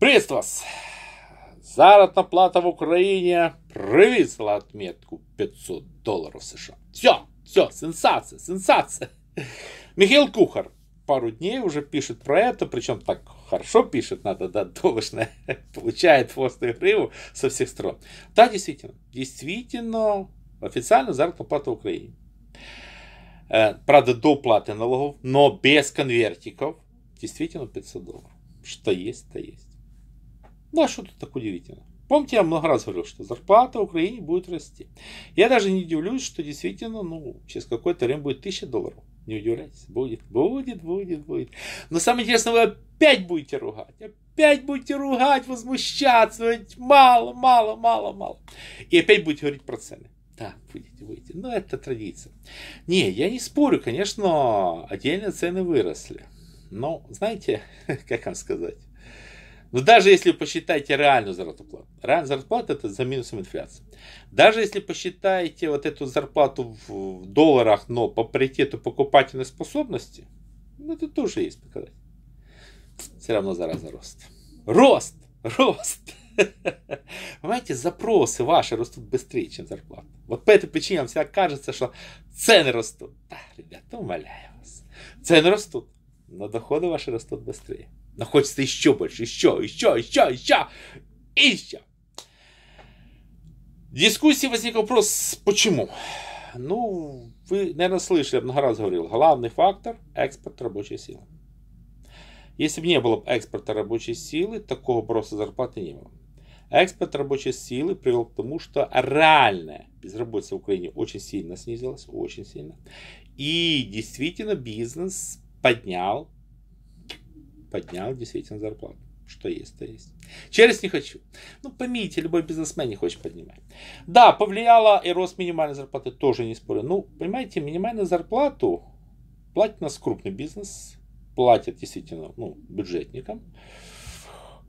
Приветствую вас! Заработная плата в Украине превысила отметку 500 долларов США. Все, все, сенсация, сенсация. Михаил Кухар пару дней уже пишет про это, причем так хорошо пишет, надо дать должное, получает хвостную рыбу со всех сторон. Да, действительно, действительно, официально заработная плата в Украине. Э, правда, до уплаты налогов, но без конвертиков, действительно 500 долларов. Что есть, то есть. Да, что тут так удивительно? Помните, я много раз говорил, что зарплата в Украине будет расти. Я даже не удивлюсь, что действительно, ну, через какое-то время будет 1000 долларов. Не удивляйтесь, будет, будет, будет, будет. Но самое интересное, вы опять будете ругать, опять будете ругать, возмущаться, говорить, мало, мало, мало, мало. И опять будете говорить про цены. Да, будете, будете. Но это традиция. Не, я не спорю, конечно, отдельно цены выросли. Но, знаете, как вам сказать, но ну, даже если вы посчитаете реальную зарплату, реальная зарплата это за минусом инфляции. Даже если посчитаете вот эту зарплату в долларах, но по паритету покупательной способности, ну, это тоже есть показатель. Все равно зараза рост. Рост! Рост! Понимаете, запросы ваши растут быстрее, чем зарплата. Вот по этой причине вам всегда кажется, что цены растут. Да, ребята, умоляю вас. Цены растут, но доходы ваши растут быстрее. Но хочется еще больше, еще, еще, еще, еще, и еще. В дискуссии возник вопрос, почему? Ну, вы, наверное, слышали, я много раз говорил, главный фактор – экспорт рабочей силы. Если бы не было экспорта рабочей силы, такого просто зарплаты не было. Экспорт рабочей силы привел к тому, что реальная безработица в Украине очень сильно снизилась, очень сильно. И действительно бизнес поднял поднял действительно зарплату. Что есть, то есть. Через не хочу. Ну, помните любой бизнесмен не хочет поднимать. Да, повлияло и рост минимальной зарплаты, тоже не спорю. Ну, понимаете, минимальную зарплату платит у нас крупный бизнес, платят действительно ну, бюджетникам,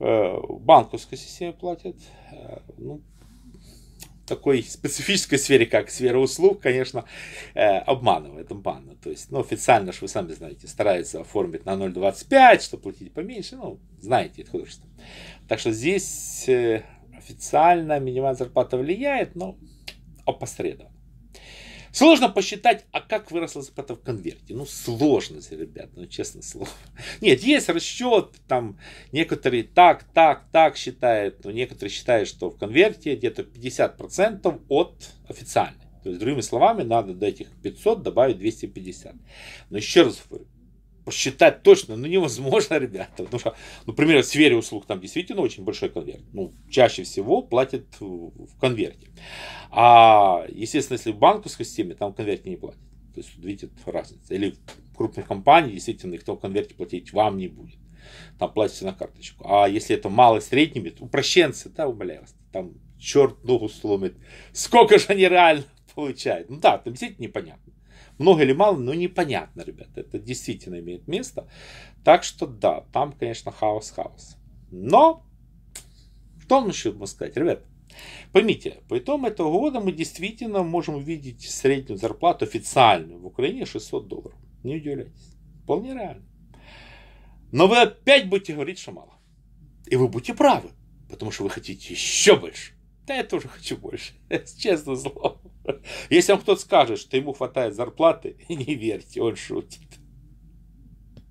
э, банковской системе платят. Э, ну, такой специфической сфере, как сфера услуг, конечно, э, обманывает, обманывает. То есть, ну, официально что вы сами знаете, стараются оформить на 0,25, чтобы платить поменьше, ну, знаете, это художество. Так что здесь э, официально минимальная зарплата влияет, но опосредованно. Сложно посчитать, а как выросла зарплата в конверте. Ну, сложно, ребят, ну, честно слово. Нет, есть расчет, там, некоторые так, так, так считают, но некоторые считают, что в конверте где-то 50% от официальной. То есть, другими словами, надо до этих 500 добавить 250. Но еще раз говорю, посчитать точно, ну, невозможно, ребята. Потому что, ну, например, в сфере услуг там действительно очень большой конверт. Ну, чаще всего платят в конверте. А, естественно, если в банковской системе, там конверте не платят. То есть, видите, разница. Или в крупных компаниях, действительно, никто в конверте платить вам не будет. Там платите на карточку. А если это малый, средний, упрощенцы, да, умоляю вас, там черт ногу сломит. Сколько же они реально получают? Ну да, там действительно непонятно. Много или мало, ну непонятно, ребят. Это действительно имеет место. Так что да, там, конечно, хаос-хаос. Но, что мы еще можно сказать, ребят? Поймите, по итогам этого года мы действительно можем увидеть среднюю зарплату официальную в Украине 600 долларов. Не удивляйтесь. Вполне реально. Но вы опять будете говорить, что мало. И вы будете правы, потому что вы хотите еще больше. Да я тоже хочу больше, честно слово. Если вам кто-то скажет, что ему хватает зарплаты, не верьте, он шутит.